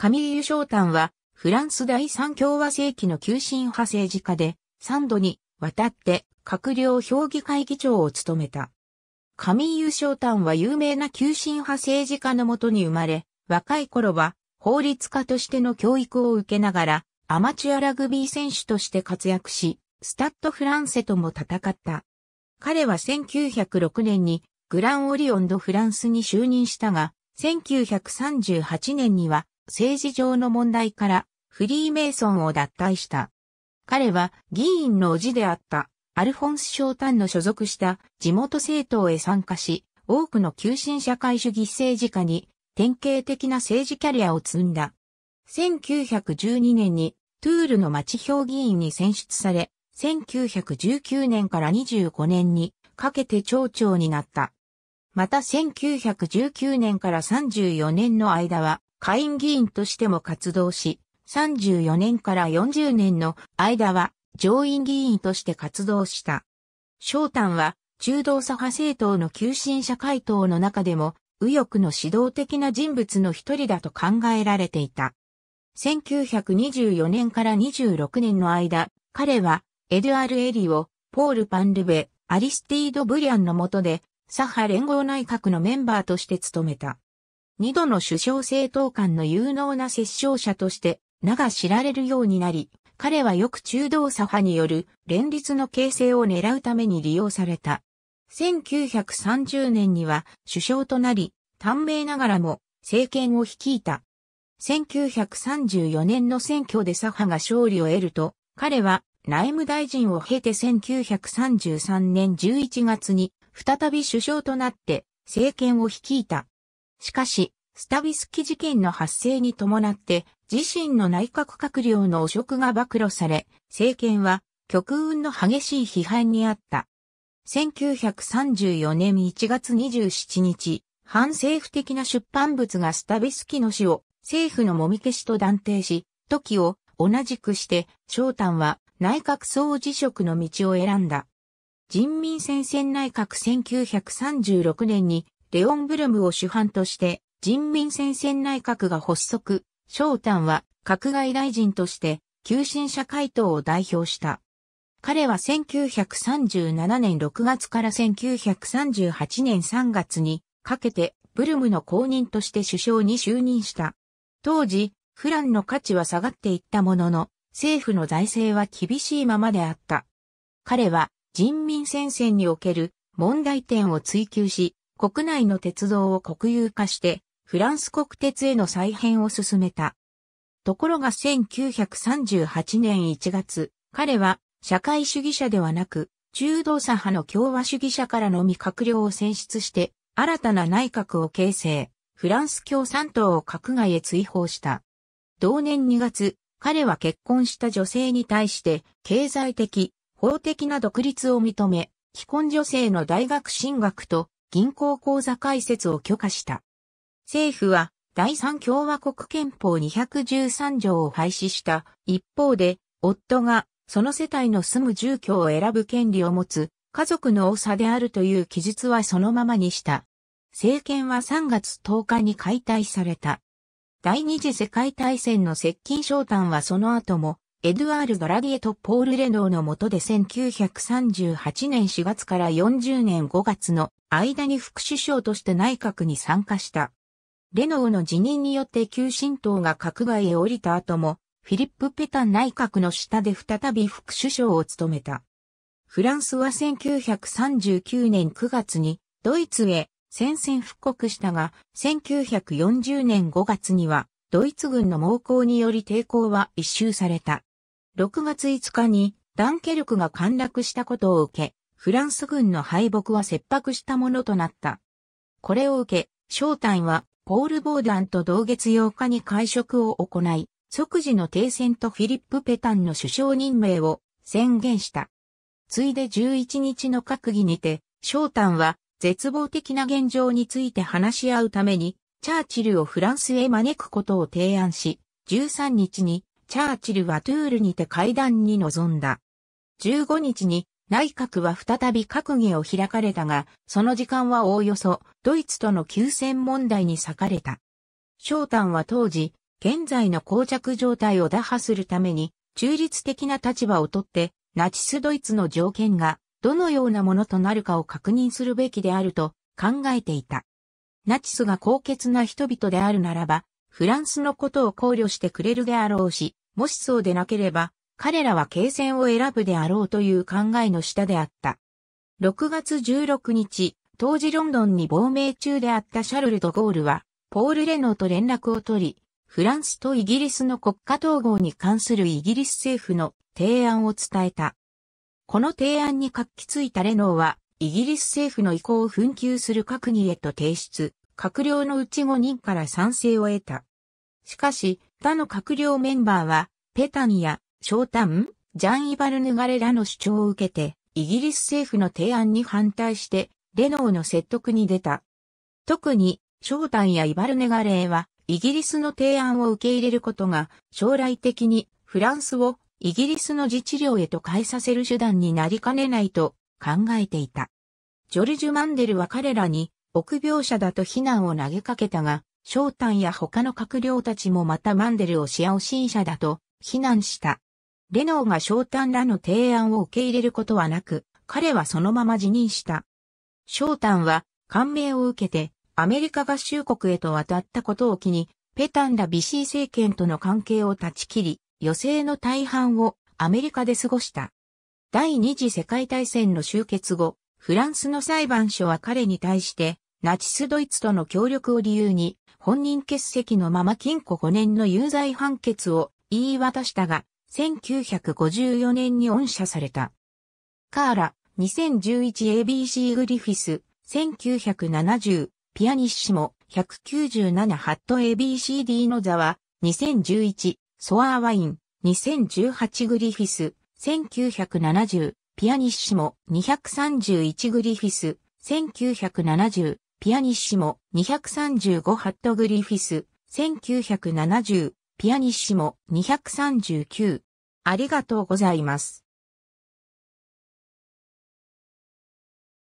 カミーユ・ショータンは、フランス第三共和世紀の急進派政治家で、3度にわたって閣僚評議会議長を務めた。カミーユ・ショータンは有名な急進派政治家のもとに生まれ、若い頃は法律家としての教育を受けながら、アマチュアラグビー選手として活躍し、スタッド・フランセとも戦った。彼は1906年にグランオリオン・ド・フランスに就任したが、1938年には政治上の問題からフリーメイソンを脱退した。彼は議員の叔父であったアルフォンス・ショータンの所属した地元政党へ参加し、多くの急進社会主義政治家に典型的な政治キャリアを積んだ。1912年にトゥールの町評議員に選出され、1919年から25年にかけて町長になった。また1919年から34年の間は下院議員としても活動し、34年から40年の間は上院議員として活動した。翔丹は中道左派政党の急進社会党の中でも右翼の指導的な人物の一人だと考えられていた。1924年から26年の間、彼はエドゥアル・エリオ、ポール・パンルベ、アリスティード・ブリアンの下で左派連合内閣のメンバーとして務めた。二度の首相政党間の有能な接政者として名が知られるようになり、彼はよく中道左派による連立の形成を狙うために利用された。1930年には首相となり、短命ながらも政権を率いた。1934年の選挙で左派が勝利を得ると、彼は内務大臣を経て1933年11月に再び首相となって政権を率いた。しかし、スタビスキ事件の発生に伴って、自身の内閣閣僚の汚職が暴露され、政権は極運の激しい批判にあった。1934年1月27日、反政府的な出版物がスタビスキの死を政府のもみ消しと断定し、時を同じくして、翔丹は内閣総辞職の道を選んだ。人民戦線内閣1936年にレオン・ブルムを主犯として人民戦線内閣が発足、翔丹は閣外大臣として求心者会党を代表した。彼は1937年6月から1938年3月にかけてブルムの公認として首相に就任した。当時、フランの価値は下がっていったものの、政府の財政は厳しいままであった。彼は人民戦線における問題点を追求し、国内の鉄道を国有化して、フランス国鉄への再編を進めた。ところが1938年1月、彼は社会主義者ではなく、中道左派の共和主義者からのみ閣僚を選出して、新たな内閣を形成、フランス共産党を閣外へ追放した。同年2月、彼は結婚した女性に対して、経済的、法的な独立を認め、既婚女性の大学進学と銀行口座開設を許可した。政府は第三共和国憲法213条を廃止した一方で、夫がその世帯の住む住居を選ぶ権利を持つ家族の多さであるという記述はそのままにした。政権は3月10日に解体された。第二次世界大戦の接近商談はその後もエドゥアール・ガラディエとポール・レノーの下で1938年4月から40年5月の間に副首相として内閣に参加した。レノーの辞任によって旧新党が閣外へ降りた後も、フィリップ・ペタン内閣の下で再び副首相を務めた。フランスは1939年9月にドイツへ宣戦復刻したが、1940年5月にはドイツ軍の猛攻により抵抗は一周された。6月5日にダンケルクが陥落したことを受け、フランス軍の敗北は切迫したものとなった。これを受け、翔太はポール・ボーダンと同月8日に会食を行い、即時の停戦とフィリップ・ペタンの首相任命を宣言した。ついで11日の閣議にて、翔太は絶望的な現状について話し合うために、チャーチルをフランスへ招くことを提案し、13日にチャーチルはトゥールにて会談に臨んだ。15日に内閣は再び閣議を開かれたが、その時間はおおよそドイツとの休戦問題に割かれた。翔丹は当時、現在の膠着状態を打破するために中立的な立場をとってナチスドイツの条件がどのようなものとなるかを確認するべきであると考えていた。ナチスが高潔な人々であるならば、フランスのことを考慮してくれるであろうし、もしそうでなければ、彼らは継戦を選ぶであろうという考えの下であった。6月16日、当時ロンドンに亡命中であったシャルル・ド・ゴールは、ポール・レノーと連絡を取り、フランスとイギリスの国家統合に関するイギリス政府の提案を伝えた。この提案に活気づいたレノーは、イギリス政府の意向を紛糾する閣議へと提出。閣僚のうち5人から賛成を得た。しかし、他の閣僚メンバーは、ペタニや、ショータン、ジャン・イバルヌガレらの主張を受けて、イギリス政府の提案に反対して、レノーの説得に出た。特に、ショータンやイバルネガレーは、イギリスの提案を受け入れることが、将来的に、フランスをイギリスの自治領へと変えさせる手段になりかねないと考えていた。ジョルジュ・マンデルは彼らに臆病者だと非難を投げかけたが、翔丹や他の閣僚たちもまたマンデルをシアを新ー者だと非難した。レノーが翔丹らの提案を受け入れることはなく、彼はそのまま辞任した。翔丹は感銘を受けてアメリカ合衆国へと渡ったことを機に、ペタンらビシー政権との関係を断ち切り、余生の大半をアメリカで過ごした。第二次世界大戦の終結後、フランスの裁判所は彼に対してナチスドイツとの協力を理由に、本人欠席のまま禁錮5年の有罪判決を言い渡したが、1954年に恩赦された。カーラ、2011ABC グリフィス、1970、ピアニッシモ、197ハット ABCD の座は、2011、ソアーワイン、2018グリフィス、1970、ピアニッシモ、231グリフィス、1970、ピアニッシモ、235ハットグリフィス、1970、ピアニッシモ、239。ありがとうございます。